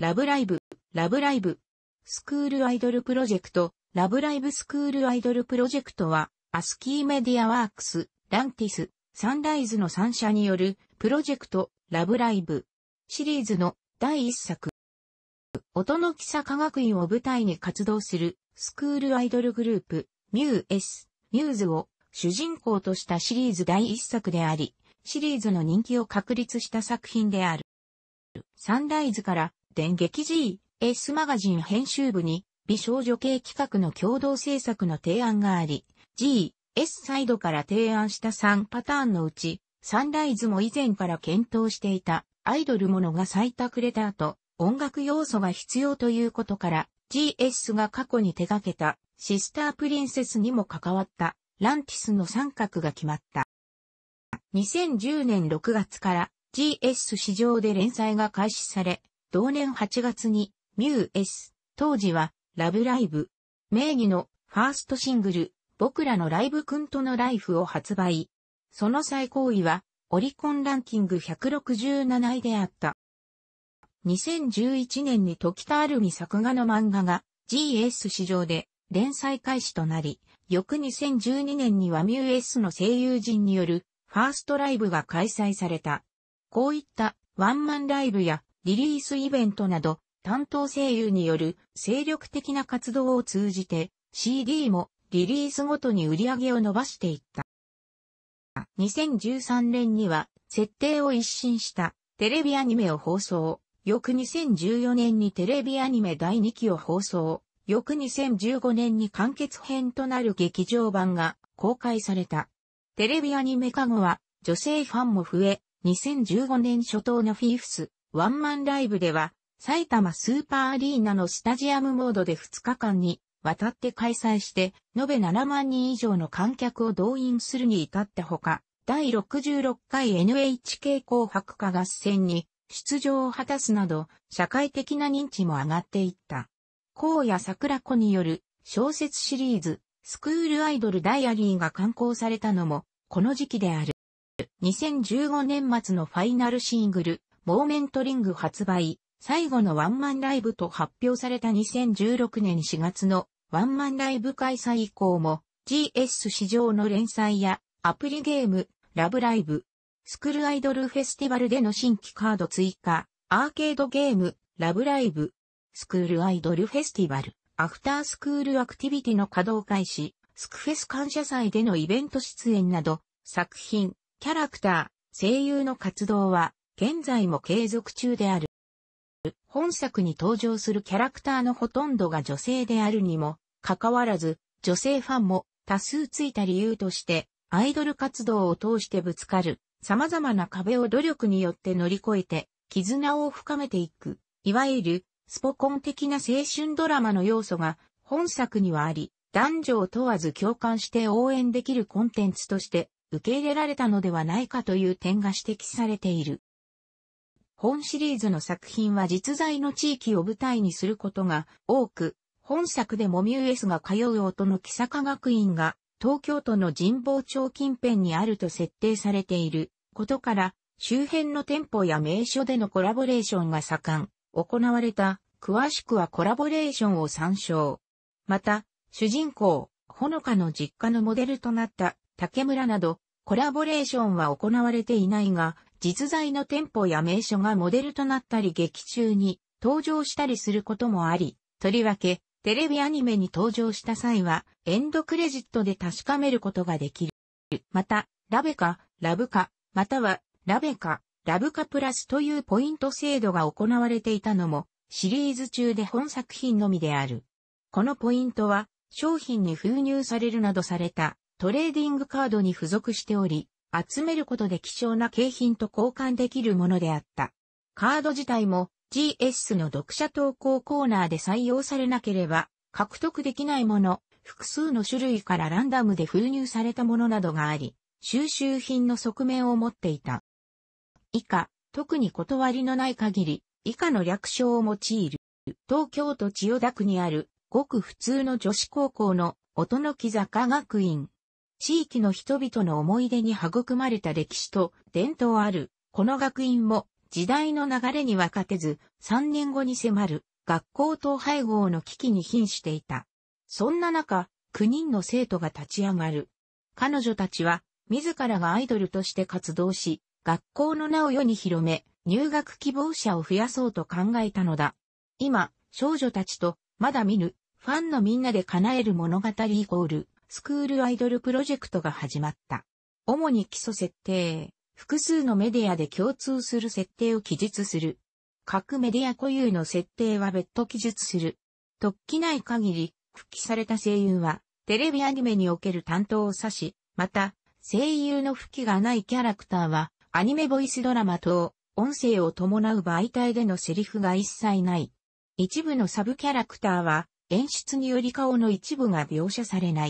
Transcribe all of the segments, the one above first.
ラブライブ、ラブライブ、スクールアイドルプロジェクト、ラブライブスクールアイドルプロジェクトは、アスキーメディアワークス、ランティス、サンライズの3社による、プロジェクト、ラブライブ、シリーズの第1作。音の木科学院を舞台に活動する、スクールアイドルグループ、ミュー S、ミューズを主人公としたシリーズ第1作であり、シリーズの人気を確立した作品である。サンライズから電撃 G、s マガジン編集部に、美少女系企画の共同制作の提案があり、G、S サイドから提案した3パターンのうち、サンライズも以前から検討していた、アイドルものが咲いたレターと、音楽要素が必要ということから、GS が過去に手掛けた、シスタープリンセスにも関わった、ランティスの三角が決まった。2010年6月から GS 市場で連載が開始され、同年8月に、ミュー S、当時は、ラブライブ、名義のファーストシングル、僕らのライブくんとのライフを発売。その最高位は、オリコンランキング167位であった。2011年に時田アルミ作画の漫画が GS 市場で連載開始となり、翌2012年にはミュー S の声優陣によるファーストライブが開催された。こういったワンマンライブやリリースイベントなど、担当声優による精力的な活動を通じて CD もリリースごとに売り上げを伸ばしていった。2013年には設定を一新したテレビアニメを放送。翌2014年にテレビアニメ第2期を放送。翌2015年に完結編となる劇場版が公開された。テレビアニメ化後は女性ファンも増え、2015年初頭のフィーフス、ワンマンライブでは、埼玉スーパーアリーナのスタジアムモードで2日間にわたって開催して、延べ7万人以上の観客を動員するに至ったほか、第66回 NHK 紅白歌合戦に出場を果たすなど、社会的な認知も上がっていった。荒野桜子による小説シリーズ、スクールアイドルダイアリーが刊行されたのも、この時期である。2015年末のファイナルシングル、モーメントリング発売、最後のワンマンライブと発表された2016年4月のワンマンライブ開催以降も GS 市場の連載やアプリゲーム、ラブライブ、スクールアイドルフェスティバルでの新規カード追加、アーケードゲーム、ラブライブ、スクールアイドルフェスティバル、アフタースクールアクティビティの稼働開始、スクフェス感謝祭でのイベント出演など、作品、キャラクター、声優の活動は、現在も継続中である。本作に登場するキャラクターのほとんどが女性であるにも、かかわらず、女性ファンも多数ついた理由として、アイドル活動を通してぶつかる、様々な壁を努力によって乗り越えて、絆を深めていく、いわゆる、スポコン的な青春ドラマの要素が、本作にはあり、男女を問わず共感して応援できるコンテンツとして、受け入れられたのではないかという点が指摘されている。本シリーズの作品は実在の地域を舞台にすることが多く、本作でもミューエスが通う音の木坂学院が東京都の神保町近辺にあると設定されていることから、周辺の店舗や名所でのコラボレーションが盛ん、行われた、詳しくはコラボレーションを参照。また、主人公、ほのかの実家のモデルとなった竹村など、コラボレーションは行われていないが、実在の店舗や名所がモデルとなったり劇中に登場したりすることもあり、とりわけ、テレビアニメに登場した際は、エンドクレジットで確かめることができる。また、ラベカ、ラブカ、または、ラベカ、ラブカプラスというポイント制度が行われていたのも、シリーズ中で本作品のみである。このポイントは、商品に封入されるなどされた、トレーディングカードに付属しており、集めることで希少な景品と交換できるものであった。カード自体も GS の読者投稿コーナーで採用されなければ獲得できないもの、複数の種類からランダムで封入されたものなどがあり、収集品の側面を持っていた。以下、特に断りのない限り、以下の略称を用いる。東京都千代田区にある、ごく普通の女子高校の音の木坂学院。地域の人々の思い出に育まれた歴史と伝統ある、この学院も時代の流れに分かてず、3年後に迫る学校統廃合の危機に瀕していた。そんな中、9人の生徒が立ち上がる。彼女たちは、自らがアイドルとして活動し、学校の名を世に広め、入学希望者を増やそうと考えたのだ。今、少女たちと、まだ見ぬ、ファンのみんなで叶える物語イコール、スクールアイドルプロジェクトが始まった。主に基礎設定、複数のメディアで共通する設定を記述する。各メディア固有の設定は別途記述する。突起ない限り、復帰された声優は、テレビアニメにおける担当を指し、また、声優の復帰がないキャラクターは、アニメボイスドラマ等、音声を伴う媒体でのセリフが一切ない。一部のサブキャラクターは、演出により顔の一部が描写されない。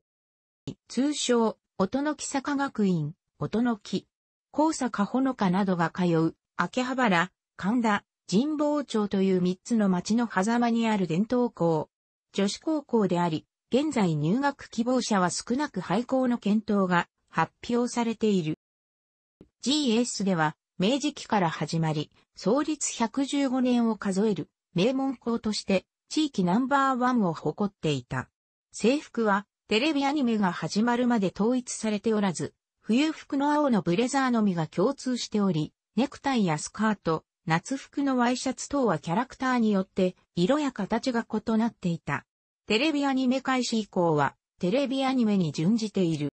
通称、音の木坂学院、音の木、高坂ほのかなどが通う、秋葉原、神田、神保町という三つの町の狭間にある伝統校。女子高校であり、現在入学希望者は少なく廃校の検討が発表されている。GS では、明治期から始まり、創立115年を数える名門校として、地域ナンバーワンを誇っていた。制服は、テレビアニメが始まるまで統一されておらず、冬服の青のブレザーのみが共通しており、ネクタイやスカート、夏服のワイシャツ等はキャラクターによって色や形が異なっていた。テレビアニメ開始以降はテレビアニメに準じている。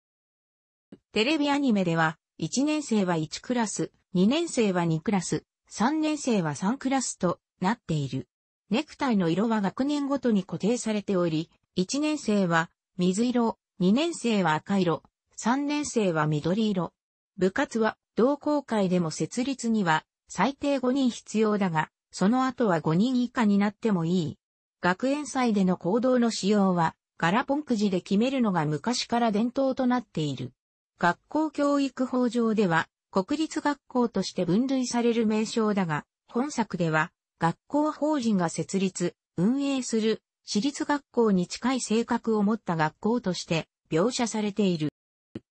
テレビアニメでは1年生は1クラス、2年生は2クラス、3年生は3クラスとなっている。ネクタイの色は学年ごとに固定されており、1年生は水色、2年生は赤色、3年生は緑色。部活は同好会でも設立には最低5人必要だが、その後は5人以下になってもいい。学園祭での行動の使用は、ガラポンくじで決めるのが昔から伝統となっている。学校教育法上では、国立学校として分類される名称だが、本作では、学校法人が設立、運営する私立学校に近い性格を持った学校として描写されている。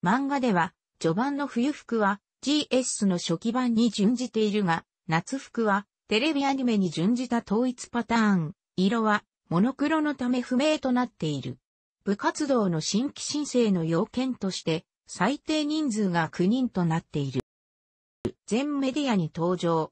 漫画では、序盤の冬服は GS の初期版に準じているが、夏服はテレビアニメに準じた統一パターン、色はモノクロのため不明となっている。部活動の新規申請の要件として、最低人数が9人となっている。全メディアに登場。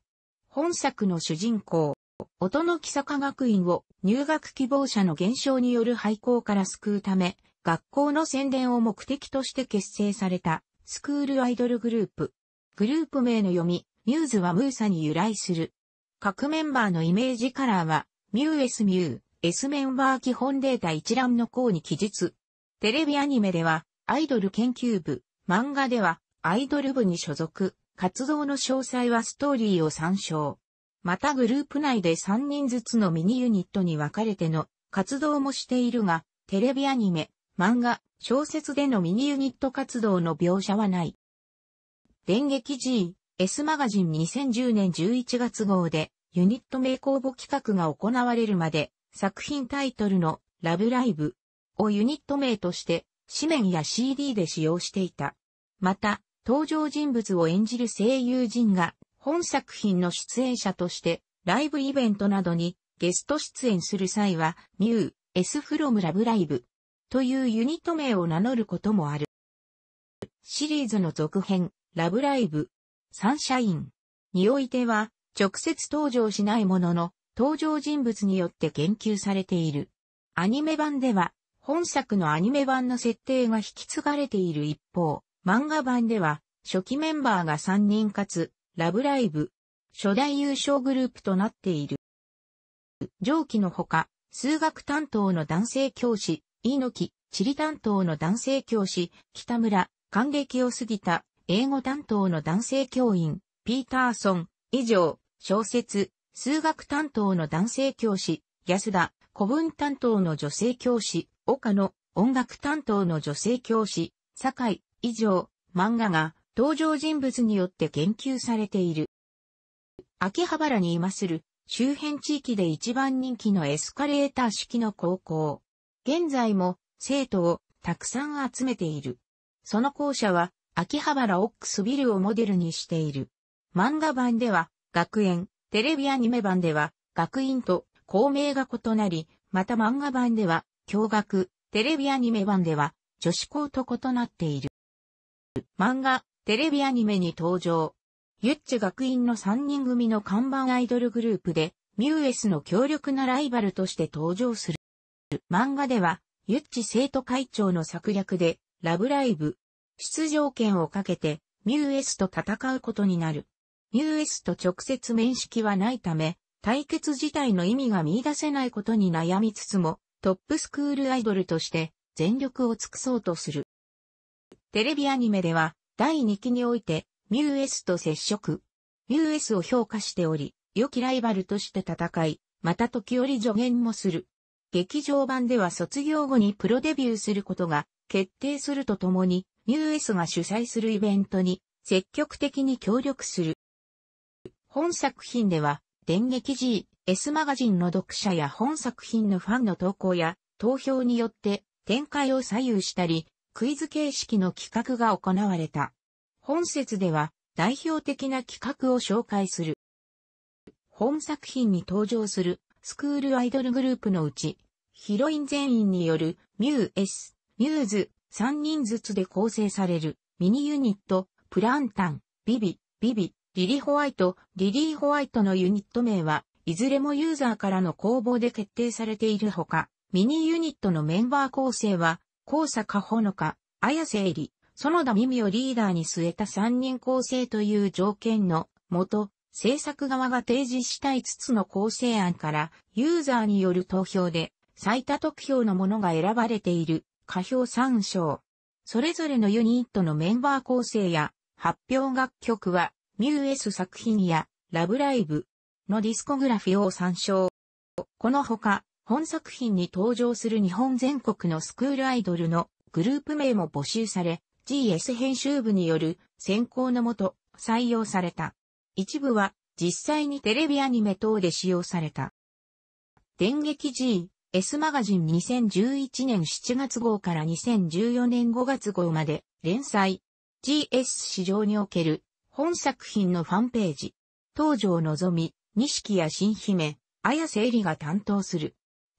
本作の主人公、音の木坂学院を入学希望者の減少による廃校から救うため、学校の宣伝を目的として結成されたスクールアイドルグループ。グループ名の読み、ミューズはムーサに由来する。各メンバーのイメージカラーは、ミューエスミュー、S メンバー基本データ一覧の項に記述。テレビアニメでは、アイドル研究部、漫画では、アイドル部に所属、活動の詳細はストーリーを参照。またグループ内で3人ずつのミニユニットに分かれての活動もしているが、テレビアニメ、漫画、小説でのミニユニット活動の描写はない。電撃 G、S マガジン2010年11月号で、ユニット名公募企画が行われるまで、作品タイトルのラブライブをユニット名として、紙面や CD で使用していた。また、登場人物を演じる声優陣が本作品の出演者として、ライブイベントなどにゲスト出演する際は、ミュー、S スフロムラブライブというユニット名を名乗ることもある。シリーズの続編、ラブライブ、サンシャインにおいては、直接登場しないものの、登場人物によって言及されている。アニメ版では、本作のアニメ版の設定が引き継がれている一方、漫画版では、初期メンバーが3人かつ、ラブライブ、初代優勝グループとなっている。上記のほか、数学担当の男性教師、猪木、地理担当の男性教師、北村、感激を過ぎた、英語担当の男性教員、ピーターソン、以上、小説、数学担当の男性教師、安田、古文担当の女性教師、岡野、音楽担当の女性教師、酒井、以上、漫画が、登場人物によって研究されている。秋葉原に今する周辺地域で一番人気のエスカレーター式の高校。現在も生徒をたくさん集めている。その校舎は秋葉原オックスビルをモデルにしている。漫画版では学園、テレビアニメ版では学院と校名が異なり、また漫画版では教学、テレビアニメ版では女子校と異なっている。漫画、テレビアニメに登場。ユッチ学院の3人組の看板アイドルグループで、ミューエスの強力なライバルとして登場する。漫画では、ユッチ生徒会長の策略で、ラブライブ、出場権をかけて、ミューエスと戦うことになる。ミューエスと直接面識はないため、対決自体の意味が見出せないことに悩みつつも、トップスクールアイドルとして全力を尽くそうとする。テレビアニメでは、第2期において、ミューエスと接触。ミューエスを評価しており、良きライバルとして戦い、また時折助言もする。劇場版では卒業後にプロデビューすることが決定するとともに、ミューエスが主催するイベントに積極的に協力する。本作品では、電撃 G、S マガジンの読者や本作品のファンの投稿や投票によって展開を左右したり、クイズ形式の企画が行われた。本節では代表的な企画を紹介する。本作品に登場するスクールアイドルグループのうち、ヒロイン全員によるミューエス・ミューズ3人ずつで構成されるミニユニット、プランタン、ビビ、ビビ、リリホワイト、リリーホワイトのユニット名は、いずれもユーザーからの公募で決定されているほか、ミニユニットのメンバー構成は、高坂ほのか、綾瀬恵里、園田美美をリーダーに据えた3人構成という条件のもと、制作側が提示した5つの構成案からユーザーによる投票で最多得票のものが選ばれている下票参照。それぞれのユニットのメンバー構成や発表楽曲はミューエス作品やラブライブのディスコグラフィーを参照。このほか本作品に登場する日本全国のスクールアイドルのグループ名も募集され、GS 編集部による選考のもと採用された。一部は実際にテレビアニメ等で使用された。電撃 G、S マガジン2011年7月号から2014年5月号まで連載。GS 市場における本作品のファンページ。東条のぞみ、錦や新姫、綾瀬絵里が担当する。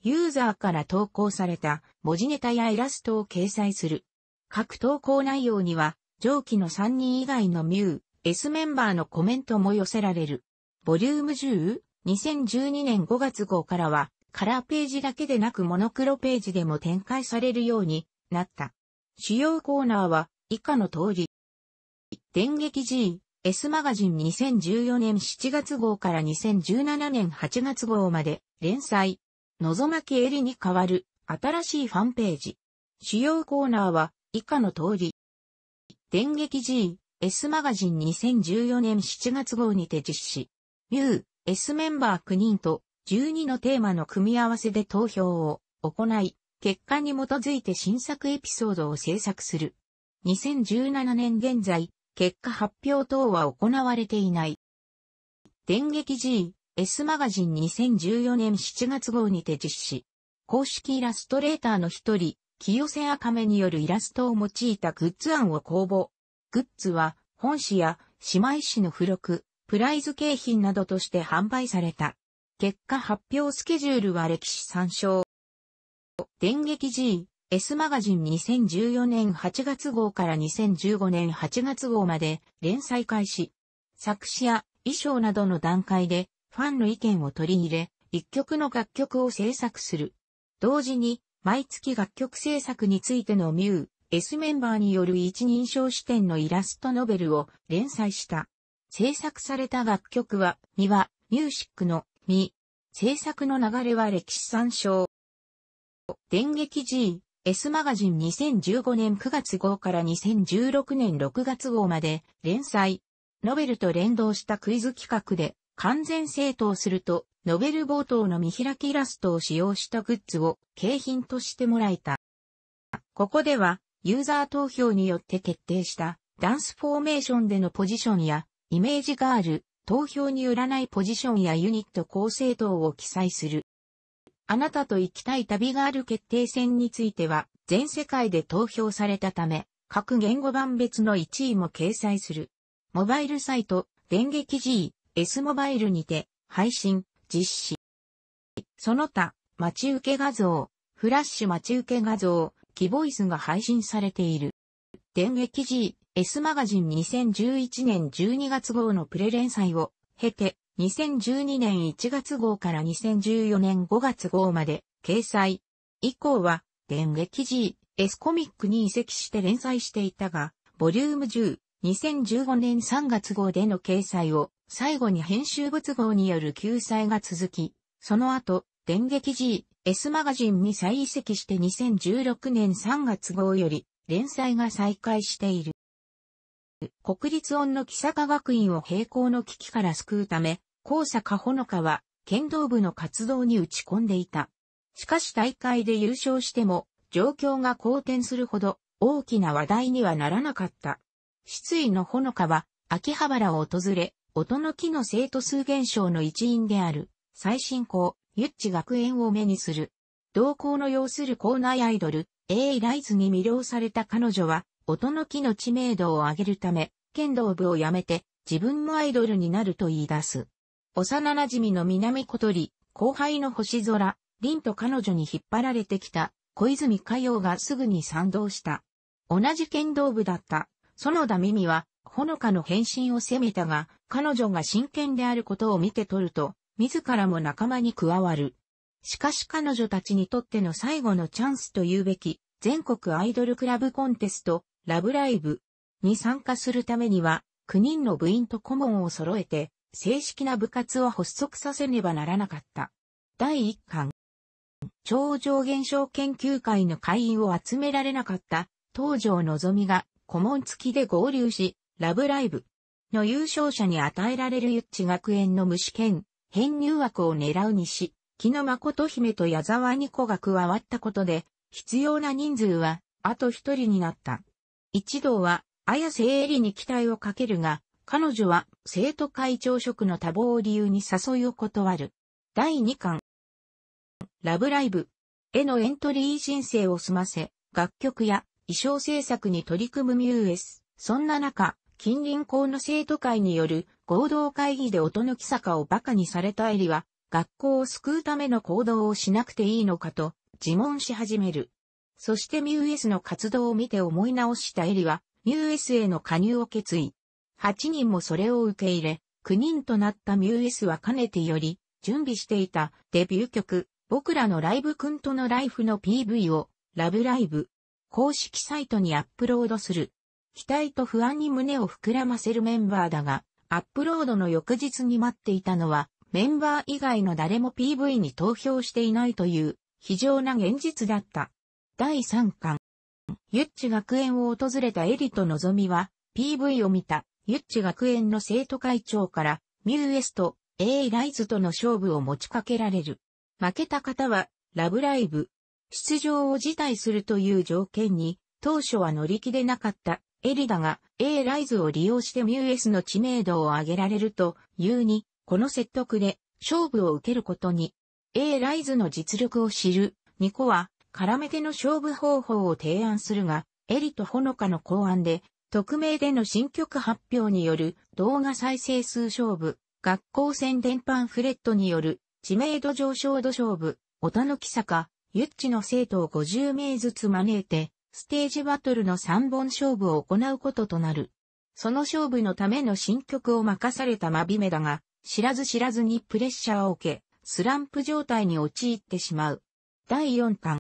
ユーザーから投稿された文字ネタやイラストを掲載する。各投稿内容には、上記の3人以外のミュー、S メンバーのコメントも寄せられる。ボリューム10、2012年5月号からは、カラーページだけでなくモノクロページでも展開されるようになった。主要コーナーは以下の通り。電撃 G、S マガジン2014年7月号から2017年8月号まで連載、のぞまきえりに代わる新しいファンページ。主要コーナーは以下の通り。電撃 G、S マガジン2014年7月号にて実施。MU、S メンバー9人と12のテーマの組み合わせで投票を行い、結果に基づいて新作エピソードを制作する。2017年現在、結果発表等は行われていない。電撃 G、S マガジン2014年7月号にて実施。公式イラストレーターの一人、清瀬赤目によるイラストを用いたグッズ案を公募。グッズは、本誌や姉妹誌の付録、プライズ景品などとして販売された。結果発表スケジュールは歴史参照。電撃 G、S マガジン2014年8月号から2015年8月号まで連載開始。作詞や衣装などの段階でファンの意見を取り入れ、一曲の楽曲を制作する。同時に、毎月楽曲制作についてのミュー、S メンバーによる一人称視点のイラストノベルを連載した。制作された楽曲は、ミは、ミューシックの、ミ。制作の流れは歴史参照。電撃 G、S マガジン2015年9月号から2016年6月号まで連載。ノベルと連動したクイズ企画で完全正当すると、ノベル冒頭の見開きイラストを使用したグッズを景品としてもらえた。ここでは、ユーザー投票によって決定したダンスフォーメーションでのポジションや、イメージガール、投票によらないポジションやユニット構成等を記載する。あなたと行きたい旅がある決定戦については、全世界で投票されたため、各言語版別の1位も掲載する。モバイルサイト、電撃 G、S モバイルにて配信、実施。その他、待ち受け画像、フラッシュ待ち受け画像、キボイスが配信されている。電撃 G、S マガジン2011年12月号のプレ連載を経て、2012年1月号から2014年5月号まで掲載。以降は、電撃 G、S コミックに移籍して連載していたが、ボリューム10、2015年3月号での掲載を最後に編集物号による救済が続き、その後、電撃 G、S マガジンに再移籍して2016年3月号より連載が再開している。国立音の木坂学院を平行の危機から救うため、高坂穂香は剣道部の活動に打ち込んでいた。しかし大会で優勝しても、状況が好転するほど大きな話題にはならなかった。失意の穂香は秋葉原を訪れ、音の木の生徒数減少の一因である、最新校、ゆっち学園を目にする。同校の要する校内アイドル、A ライズに魅了された彼女は、音の木の知名度を上げるため、剣道部を辞めて、自分もアイドルになると言い出す。幼馴染の南小鳥、後輩の星空、凛と彼女に引っ張られてきた、小泉海洋がすぐに賛同した。同じ剣道部だった、園田美美は、ほのかの返信を責めたが、彼女が真剣であることを見て取ると、自らも仲間に加わる。しかし彼女たちにとっての最後のチャンスというべき、全国アイドルクラブコンテスト、ラブライブに参加するためには、9人の部員と顧問を揃えて、正式な部活を発足させねばならなかった。第1巻。超常現象研究会の会員を集められなかった、東条のぞみが、顧問付きで合流し、ラブライブの優勝者に与えられるユッチ学園の無試験、編入枠を狙うにし、木野誠姫と矢沢二子が加わったことで、必要な人数は、あと一人になった。一同は、綾瀬絵里に期待をかけるが、彼女は生徒会長職の多忙を理由に誘いを断る。第二巻。ラブライブへのエントリー申請を済ませ、楽曲や衣装制作に取り組むミューエス。そんな中、近隣校の生徒会による合同会議で音の木坂を馬鹿にされたエリは、学校を救うための行動をしなくていいのかと自問し始める。そしてミューエスの活動を見て思い直したエリは、ミューエスへの加入を決意。8人もそれを受け入れ、9人となったミューエスはかねてより、準備していたデビュー曲、僕らのライブくんとのライフの PV を、ラブライブ、公式サイトにアップロードする。期待と不安に胸を膨らませるメンバーだが、アップロードの翌日に待っていたのは、メンバー以外の誰も PV に投票していないという、非常な現実だった。第3巻。ユッチ学園を訪れたエリとのぞみは、PV を見た、ユッチ学園の生徒会長から、ミューエスト、イライズとの勝負を持ちかけられる。負けた方は、ラブライブ。出場を辞退するという条件に、当初は乗り気でなかったエリだが、A ライズを利用してミューエスの知名度を上げられると、言うに、この説得で、勝負を受けることに。A ライズの実力を知る、ニコは、絡めての勝負方法を提案するが、エリとほのかの考案で、匿名での新曲発表による動画再生数勝負、学校宣伝パンフレットによる知名度上昇度勝負、おたぬき坂、ゆっちの生徒を50名ずつ招いて、ステージバトルの3本勝負を行うこととなる。その勝負のための新曲を任されたマビメだが、知らず知らずにプレッシャーを受け、スランプ状態に陥ってしまう。第4巻。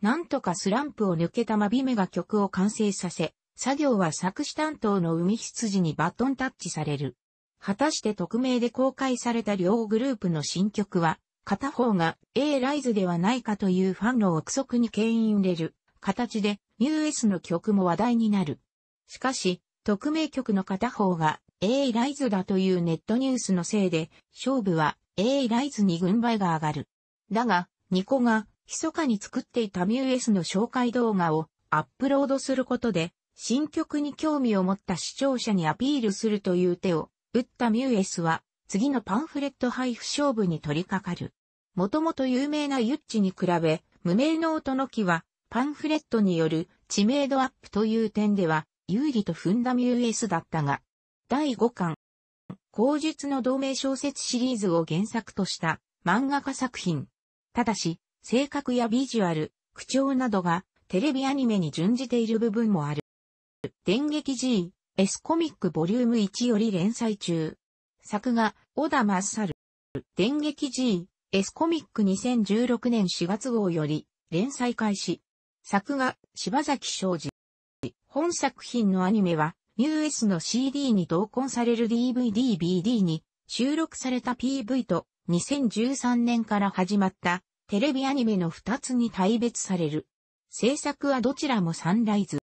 なんとかスランプを抜けたマビメが曲を完成させ、作業は作詞担当の海羊にバトンタッチされる。果たして匿名で公開された両グループの新曲は、片方が A ライズではないかというファンの憶測に牽引れる形で、ミュースの曲も話題になる。しかし、匿名曲の片方が A ライズだというネットニュースのせいで、勝負は A ライズに軍配が上がる。だが、ニコが密かに作っていたミュースの紹介動画をアップロードすることで、新曲に興味を持った視聴者にアピールするという手を打ったミュースは、次のパンフレット配布勝負に取り掛かる。もともと有名なユッチに比べ、無名の音の木はパンフレットによる知名度アップという点では有利と踏んだミューエスだったが、第5巻、口述の同名小説シリーズを原作とした漫画家作品。ただし、性格やビジュアル、口調などがテレビアニメに準じている部分もある。電撃 G、S コミックボリューム1より連載中。作画、小田マッサル。電撃 G、S コミック2016年4月号より連載開始。作画、柴崎昌司。本作品のアニメは、US の CD に同梱される DVD、BD に収録された PV と2013年から始まったテレビアニメの2つに大別される。制作はどちらもサンライズ。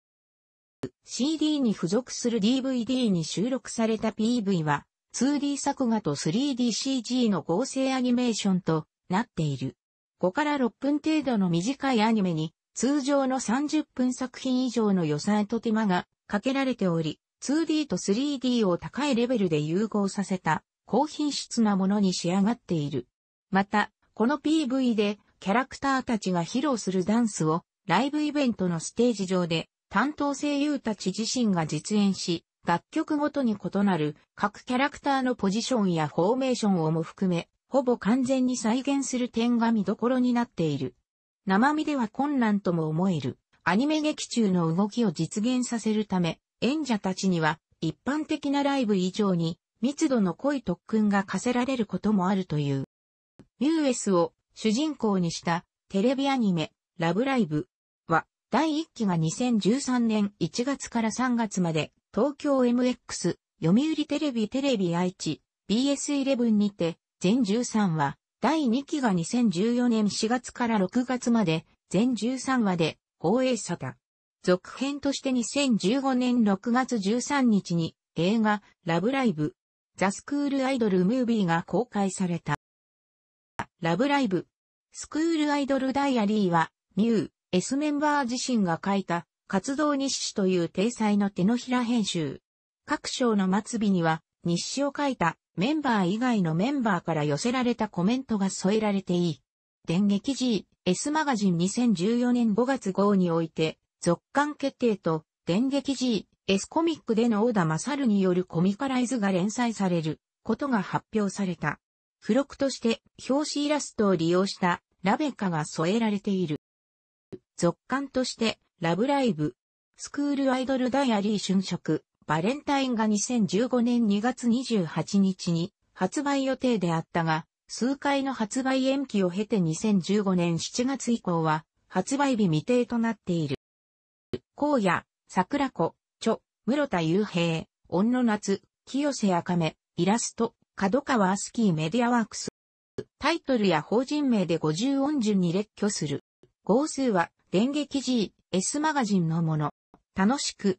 CD に付属する DVD に収録された PV は 2D 作画と 3DCG の合成アニメーションとなっている。5から6分程度の短いアニメに通常の30分作品以上の予算と手間がかけられており、2D と 3D を高いレベルで融合させた高品質なものに仕上がっている。また、この PV でキャラクターたちが披露するダンスをライブイベントのステージ上で担当声優たち自身が実演し、楽曲ごとに異なる各キャラクターのポジションやフォーメーションをも含め、ほぼ完全に再現する点が見どころになっている。生身では困難とも思える、アニメ劇中の動きを実現させるため、演者たちには一般的なライブ以上に密度の濃い特訓が課せられることもあるという。ミューエスを主人公にしたテレビアニメ、ラブライブは第1期が2013年1月から3月まで東京 MX、読売テレビテレビ愛知、BS11 にて全13話、第2期が2014年4月から6月まで、全13話で放映された。続編として2015年6月13日に映画ラブライブザ・スクール・アイドル・ムービーが公開された。ラブライブスクール・アイドル・ダイアリーはミュー S メンバー自身が書いた活動日誌という体裁の手のひら編集。各章の末尾には日誌を書いたメンバー以外のメンバーから寄せられたコメントが添えられていい。電撃 G、S マガジン2014年5月号において、続刊決定と、電撃 G、S コミックでの小田正るによるコミカライズが連載されることが発表された。付録として表紙イラストを利用したラベカが添えられている。続刊として、ラブライブ、スクールアイドルダイアリー春色、バレンタインが2015年2月28日に発売予定であったが、数回の発売延期を経て2015年7月以降は発売日未定となっている。荒野、桜子、著、室田雄平、恩の夏、清瀬赤目、イラスト、角川アスキーメディアワークス。タイトルや法人名で50音順に列挙する。号数は、電撃 G、S マガジンのもの。楽しく、